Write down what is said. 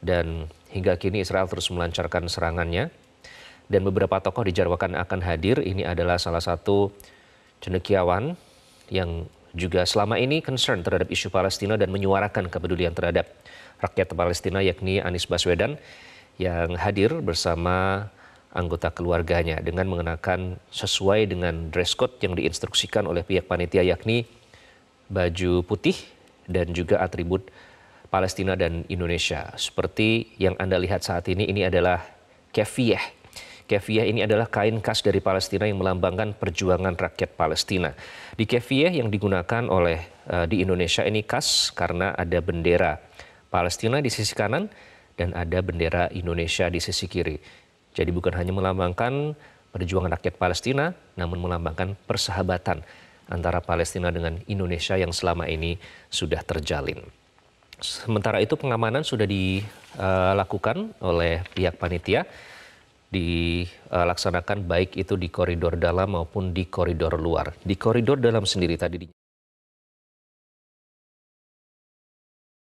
Dan hingga kini Israel terus melancarkan serangannya. Dan beberapa tokoh dijadwalkan akan hadir. Ini adalah salah satu cendekiawan yang juga selama ini concern terhadap isu Palestina dan menyuarakan kepedulian terhadap rakyat Palestina yakni Anies Baswedan yang hadir bersama anggota keluarganya dengan mengenakan sesuai dengan dress code yang diinstruksikan oleh pihak panitia yakni baju putih dan juga atribut Palestina dan Indonesia. Seperti yang Anda lihat saat ini, ini adalah kefiah. Kefiah ini adalah kain khas dari Palestina yang melambangkan perjuangan rakyat Palestina. Di kefiah yang digunakan oleh uh, di Indonesia ini khas karena ada bendera Palestina di sisi kanan dan ada bendera Indonesia di sisi kiri. Jadi bukan hanya melambangkan perjuangan rakyat Palestina, namun melambangkan persahabatan antara Palestina dengan Indonesia yang selama ini sudah terjalin. Sementara itu pengamanan sudah dilakukan oleh pihak panitia dilaksanakan baik itu di koridor dalam maupun di koridor luar. Di koridor dalam sendiri tadi